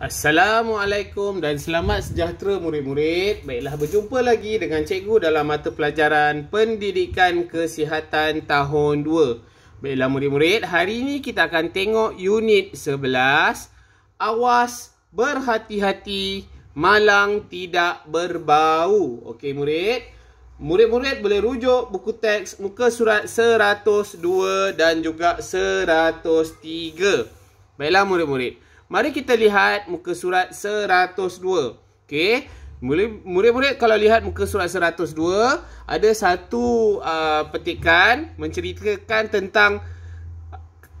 Assalamualaikum dan selamat sejahtera murid-murid. Baiklah berjumpa lagi dengan cikgu dalam mata pelajaran Pendidikan Kesihatan tahun 2. Baiklah murid-murid, hari ini kita akan tengok unit 11 Awas berhati-hati malang tidak berbau. Okey murid. Murid-murid boleh rujuk buku teks muka surat 102 dan juga 103. Baiklah murid-murid. Mari kita lihat muka surat 102. Okey. Murid-murid kalau lihat muka surat 102, ada satu uh, petikan menceritakan tentang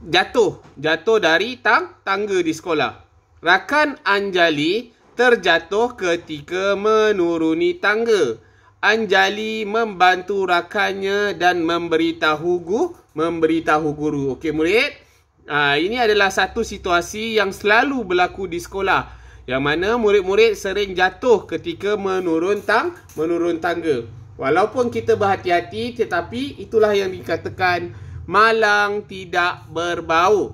jatuh. Jatuh dari tang tangga di sekolah. Rakan Anjali terjatuh ketika menuruni tangga. Anjali membantu rakannya dan memberitahu guru, memberitahu guru. Okey murid. Ha, ini adalah satu situasi yang selalu berlaku di sekolah. Yang mana murid-murid sering jatuh ketika menurun tang menurun tangga. Walaupun kita berhati-hati tetapi itulah yang dikatakan malang tidak berbau.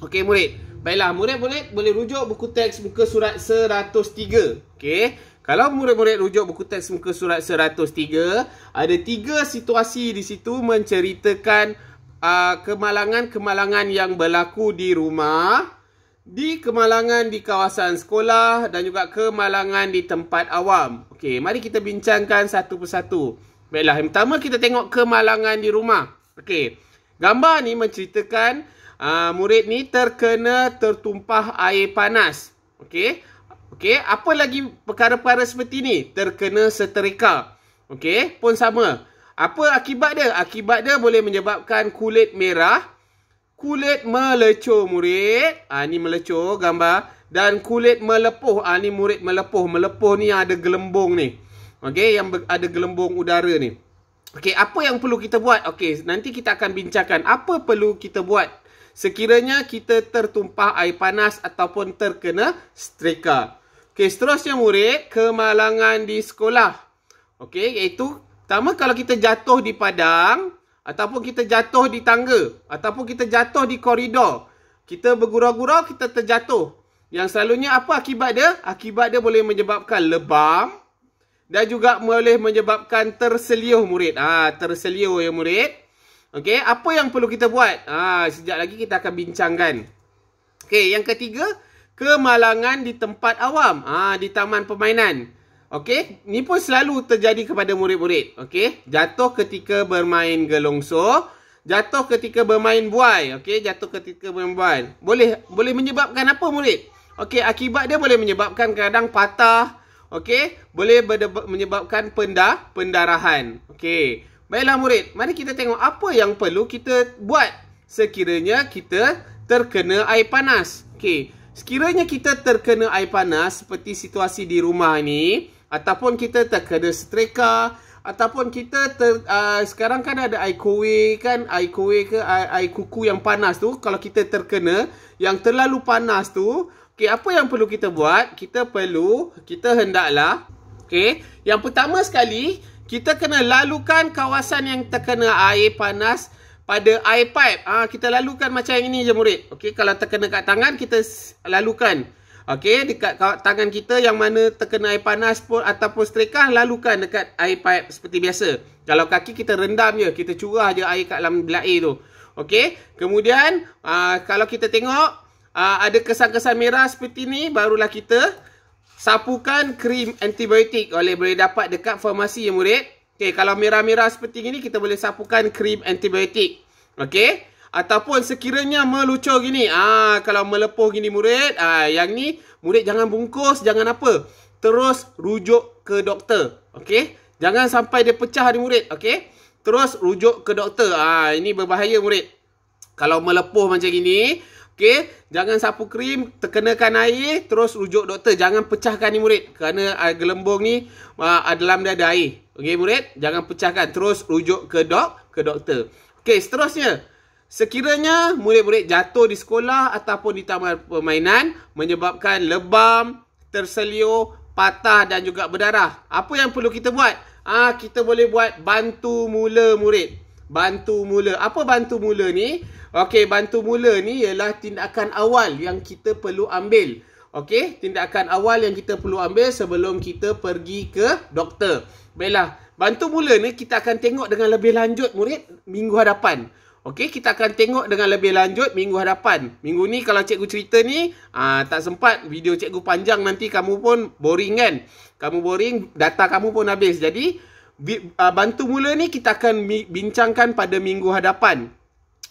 Okey murid. Baiklah murid-murid boleh rujuk buku teks muka surat 103. Okey. Kalau murid-murid rujuk buku teks muka surat 103, ada tiga situasi di situ menceritakan Ah, kemalangan-kemalangan uh, yang berlaku di rumah, di kemalangan di kawasan sekolah dan juga kemalangan di tempat awam. Okey, mari kita bincangkan satu persatu. Baiklah, yang pertama kita tengok kemalangan di rumah. Okey, gambar ni menceritakan uh, murid ni terkena tertumpah air panas. Okey, Okey, apa lagi perkara-perkara seperti ni? Terkena seterika. Okey, pun sama. Apa akibat dia? Akibat dia boleh menyebabkan kulit merah, kulit melecur murid. Ha, ah, ini melecur gambar. Dan kulit melepuh. Ha, ah, ini murid melepuh. Melepuh ni yang ada gelembung ni. Okey, yang ada gelembung udara ni. Okey, apa yang perlu kita buat? Okey, nanti kita akan bincangkan. Apa perlu kita buat? Sekiranya kita tertumpah air panas ataupun terkena streka. Okey, seterusnya murid, kemalangan di sekolah. Okey, iaitu Pertama, kalau kita jatuh di padang, ataupun kita jatuh di tangga, ataupun kita jatuh di koridor, kita bergurau-gurau, kita terjatuh. Yang selalunya apa akibat dia? Akibat dia boleh menyebabkan lebam, dan juga boleh menyebabkan terseliuh murid. Ah, ha, terseliuh ya murid. Okey, apa yang perlu kita buat? Ah, ha, sejak lagi kita akan bincangkan. Okey, yang ketiga, kemalangan di tempat awam. Ah, ha, di taman permainan. Okey, ni pun selalu terjadi kepada murid-murid. Okey, jatuh ketika bermain gelongso, jatuh ketika bermain buai. Okey, jatuh ketika bermain buai. Boleh boleh menyebabkan apa murid? Okey, akibat dia boleh menyebabkan kadang patah. Okey, boleh menyebabkan pendar pendarahan. Okey. Baiklah murid, mari kita tengok apa yang perlu kita buat sekiranya kita terkena air panas. Okey. Sekiranya kita terkena air panas seperti situasi di rumah ni, ataupun kita terkena streka ataupun kita ter, uh, sekarang kan ada kan, air aikowe kan air aikowe ke air kuku yang panas tu kalau kita terkena yang terlalu panas tu okay apa yang perlu kita buat kita perlu kita hendaklah okay? yang pertama sekali kita kena lalukan kawasan yang terkena air panas pada air pipe ah ha, kita lalukan macam yang ini je murid okey kalau terkena kat tangan kita lalukan Okey, dekat tangan kita yang mana terkena air panas pun ataupun setrikah, lalukan dekat air pipe seperti biasa. Kalau kaki kita rendam je, kita curah je air kat dalam belah air tu. Okey, kemudian aa, ah, kalau kita tengok aa, ah, ada kesan-kesan merah seperti ni, barulah kita sapukan krim antibiotik oleh boleh dapat dekat farmasi ya murid. Okey, kalau merah-merah seperti ini, kita boleh sapukan krim antibiotik. Okey ataupun sekiranya melucur gini ah kalau melepuh gini murid ah yang ni murid jangan bungkus jangan apa terus rujuk ke doktor okey jangan sampai dia pecah di murid okey terus rujuk ke doktor ah ini berbahaya murid kalau melepuh macam gini okey jangan sapu krim terkenakan air terus rujuk doktor jangan pecahkan ni murid kerana ah, gelembung ni ah, dalam dia ada air okey murid jangan pecahkan terus rujuk ke dok ke doktor okey seterusnya Sekiranya murid-murid jatuh di sekolah ataupun di taman permainan menyebabkan lebam, terselio, patah dan juga berdarah. Apa yang perlu kita buat? Ah kita boleh buat bantu mula murid. Bantu mula. Apa bantu mula ni? Okey, bantu mula ni ialah tindakan awal yang kita perlu ambil. Okey, tindakan awal yang kita perlu ambil sebelum kita pergi ke doktor. Baiklah, bantu mula ni kita akan tengok dengan lebih lanjut murid minggu hadapan. Okey, kita akan tengok dengan lebih lanjut minggu hadapan. Minggu ni kalau cikgu cerita ni, aa, ah, tak sempat video cikgu panjang nanti kamu pun boring kan? Kamu boring, data kamu pun habis. Jadi, bi, aa, ah, bantu mula ni kita akan bincangkan pada minggu hadapan.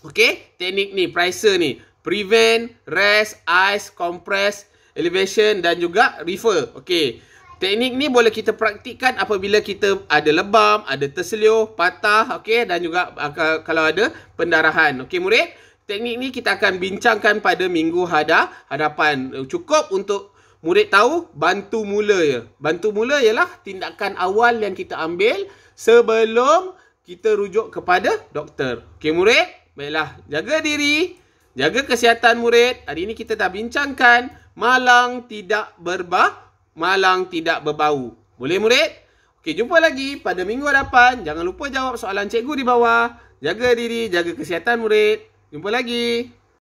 Okey, teknik ni, pricer ni. Prevent, rest, ice, compress, elevation dan juga refer. Okey. Teknik ni boleh kita praktikkan apabila kita ada lebam, ada terseliuh, patah, okey dan juga uh, kalau ada pendarahan. Okey murid, teknik ni kita akan bincangkan pada minggu hada hadapan. Eh, cukup untuk murid tahu bantu mula ya. Bantu mula ialah tindakan awal yang kita ambil sebelum kita rujuk kepada doktor. Okey murid, baiklah jaga diri, jaga kesihatan murid. Hari ini kita dah bincangkan malang tidak berbahaya malang tidak berbau. Boleh murid? Okey, jumpa lagi pada minggu depan. Jangan lupa jawab soalan cikgu di bawah. Jaga diri, jaga kesihatan murid. Jumpa lagi.